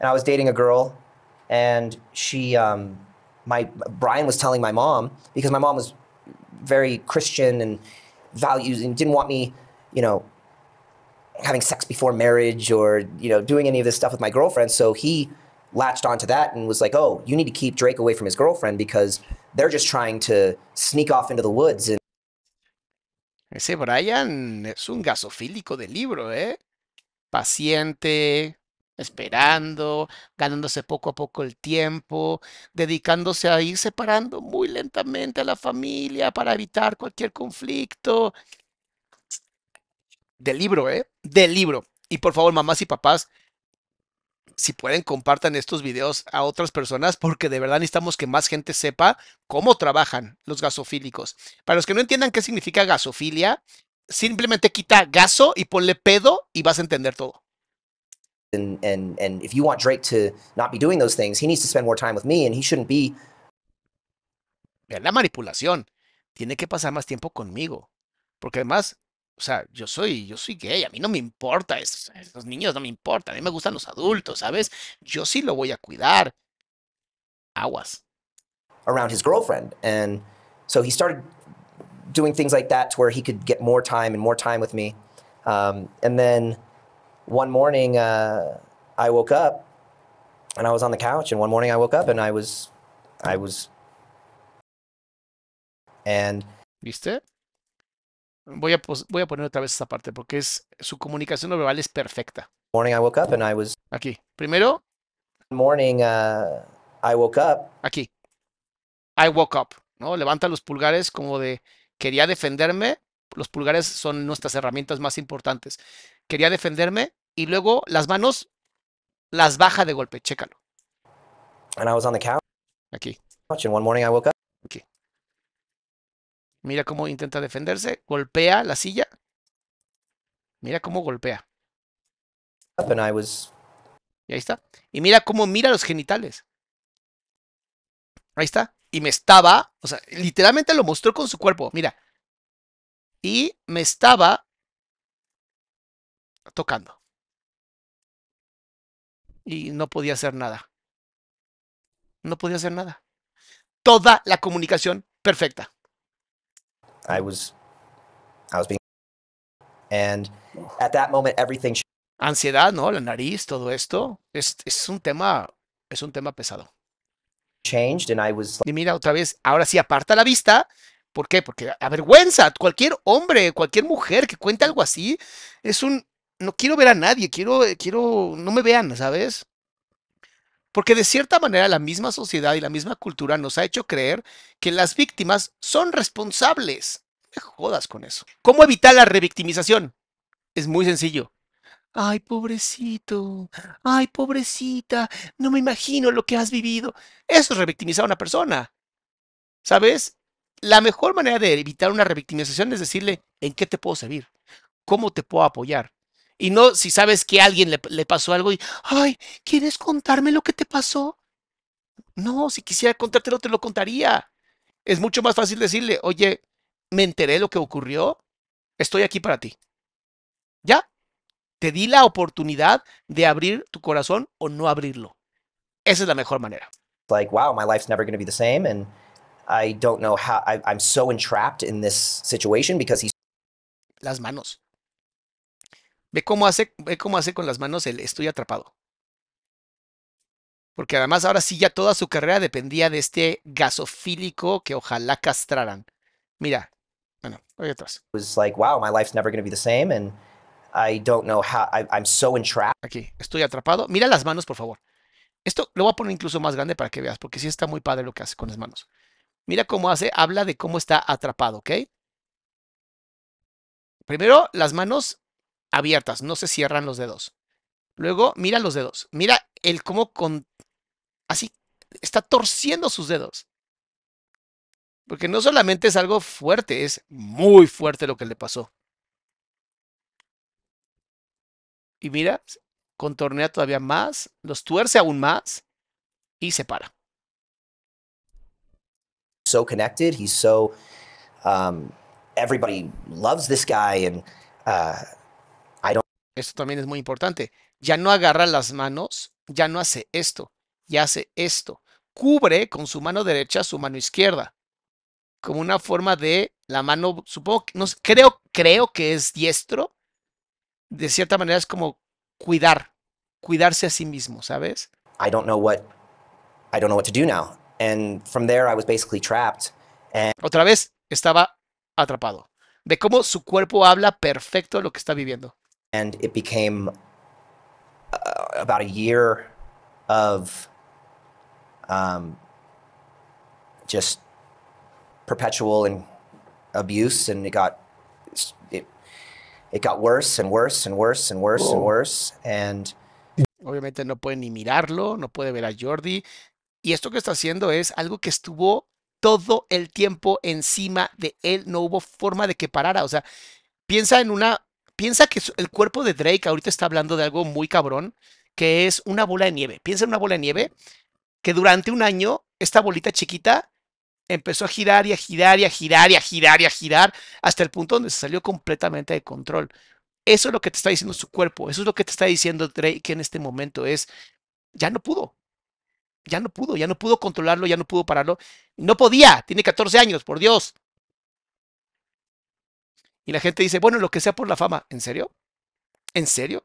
and I was dating a girl, and she, um, my Brian was telling my mom because my mom was very Christian and values and didn't want me, you know, having sex before marriage or you know doing any of this stuff with my girlfriend. So he latched onto that and was like, "Oh, you need to keep Drake away from his girlfriend because they're just trying to sneak off into the woods." And ese Brian es un gasofílico de libro, eh. Paciente, esperando, ganándose poco a poco el tiempo, dedicándose a ir separando muy lentamente a la familia para evitar cualquier conflicto. Del libro, ¿eh? Del libro. Y por favor, mamás y papás, si pueden, compartan estos videos a otras personas porque de verdad necesitamos que más gente sepa cómo trabajan los gasofílicos. Para los que no entiendan qué significa gasofilia, simplemente quita gaso y ponle pedo y vas a entender todo. and and and if you want Drake to not be doing those things, he needs to spend more time with me, and he shouldn't be. La manipulación tiene que pasar más tiempo conmigo, porque además, o sea, yo soy yo soy gay, a mí no me importa, estos, estos niños no me importan, a mí me gustan los adultos, sabes, yo sí lo voy a cuidar. Aguas. Around his girlfriend, and so he started doing things like that to where he could get more time and more time with me, um, and then. one morning uh, I woke up and I was on the couch, and one morning I woke up and I was, I was, and. ¿Viste? Voy a, voy a poner otra vez esa parte porque es su comunicación no verbal es perfecta. Morning I woke up and I was. Aquí. Primero. Morning uh, I woke up. Aquí. I woke up. ¿no? Levanta los pulgares como de quería defenderme. Los pulgares son nuestras herramientas más importantes quería defenderme y luego las manos las baja de golpe, chécalo. Aquí. Mira cómo intenta defenderse, golpea la silla. Mira cómo golpea. Y ahí está. Y mira cómo mira los genitales. Ahí está. Y me estaba, o sea, literalmente lo mostró con su cuerpo, mira. Y me estaba tocando. Y no podía hacer nada. No podía hacer nada. Toda la comunicación perfecta. Ansiedad, ¿no? La nariz, todo esto. Es, un tema, es un tema pesado. Y mira, otra vez, ahora sí aparta la vista. ¿Por qué? Porque avergüenza. Cualquier hombre, cualquier mujer que cuente algo así es un, no quiero ver a nadie, quiero, eh, quiero, no me vean, ¿sabes? Porque de cierta manera la misma sociedad y la misma cultura nos ha hecho creer que las víctimas son responsables. Me jodas con eso. ¿Cómo evitar la revictimización? Es muy sencillo. Ay, pobrecito. Ay, pobrecita. No me imagino lo que has vivido. Eso es revictimizar a una persona. ¿Sabes? La mejor manera de evitar una revictimización es decirle, ¿en qué te puedo servir? ¿Cómo te puedo apoyar? Y no si sabes que a alguien le, pasó algo y, ay, ¿quieres contarme lo que te pasó? No, si quisiera contártelo, te lo contaría. Es mucho más fácil decirle, oye, me enteré lo que ocurrió, estoy aquí para ti. ¿Ya? Te di la oportunidad de abrir tu corazón o no abrirlo. Esa es la mejor manera. Like, wow, my life's never be the same and I don't know how I'm so entrapped in this situation because Las manos. Ve cómo hace, cómo hace con las manos el estoy atrapado. Porque además ahora sí ya toda su carrera dependía de este gasofílico que ojalá castraran. Mira, bueno, voy atrás. like, wow, my life's never be the same and I don't know how I'm so Aquí, estoy atrapado. Mira las manos, por favor. Esto lo voy a poner incluso más grande para que veas, porque sí está muy padre lo que hace con las manos. Mira cómo hace, habla de cómo está atrapado, ¿ok? Primero, las manos abiertas, no se cierran los dedos. Luego, mira los dedos, mira el cómo con... Así, está torciendo sus dedos. Porque no solamente es algo fuerte, es muy fuerte lo que le pasó. Y mira, contornea todavía más, los tuerce aún más y se para. So connected, he's so um, everybody loves this guy and uh, esto también es muy importante, ya no agarra las manos, ya no hace esto, ya hace esto. Cubre con su mano derecha su mano izquierda, como una forma de la mano, supongo, no, creo, creo que es diestro. De cierta manera es como cuidar, cuidarse a sí mismo, ¿sabes? I don't know what I don't know what to do now. And from there I was basically trapped. Otra vez estaba atrapado. Ve cómo su cuerpo habla perfecto lo que está viviendo. and it became uh, about a year of um, just perpetual and abuse, and it got it it got worse and worse and worse and worse Whoa. and worse and Obviamente no puede ni mirarlo, no puede ver a Jordi. Y esto que está haciendo es algo que estuvo todo el tiempo encima de él. No hubo forma de que parara. O sea, piensa en una Piensa que el cuerpo de Drake ahorita está hablando de algo muy cabrón, que es una bola de nieve. Piensa en una bola de nieve que durante un año esta bolita chiquita empezó a girar y a girar y a girar y a girar y a girar hasta el punto donde se salió completamente de control. Eso es lo que te está diciendo su cuerpo, eso es lo que te está diciendo Drake en este momento, es, ya no pudo, ya no pudo, ya no pudo controlarlo, ya no pudo pararlo, no podía, tiene 14 años, por Dios. Y la gente dice, bueno, lo que sea por la fama, ¿en serio? ¿En serio?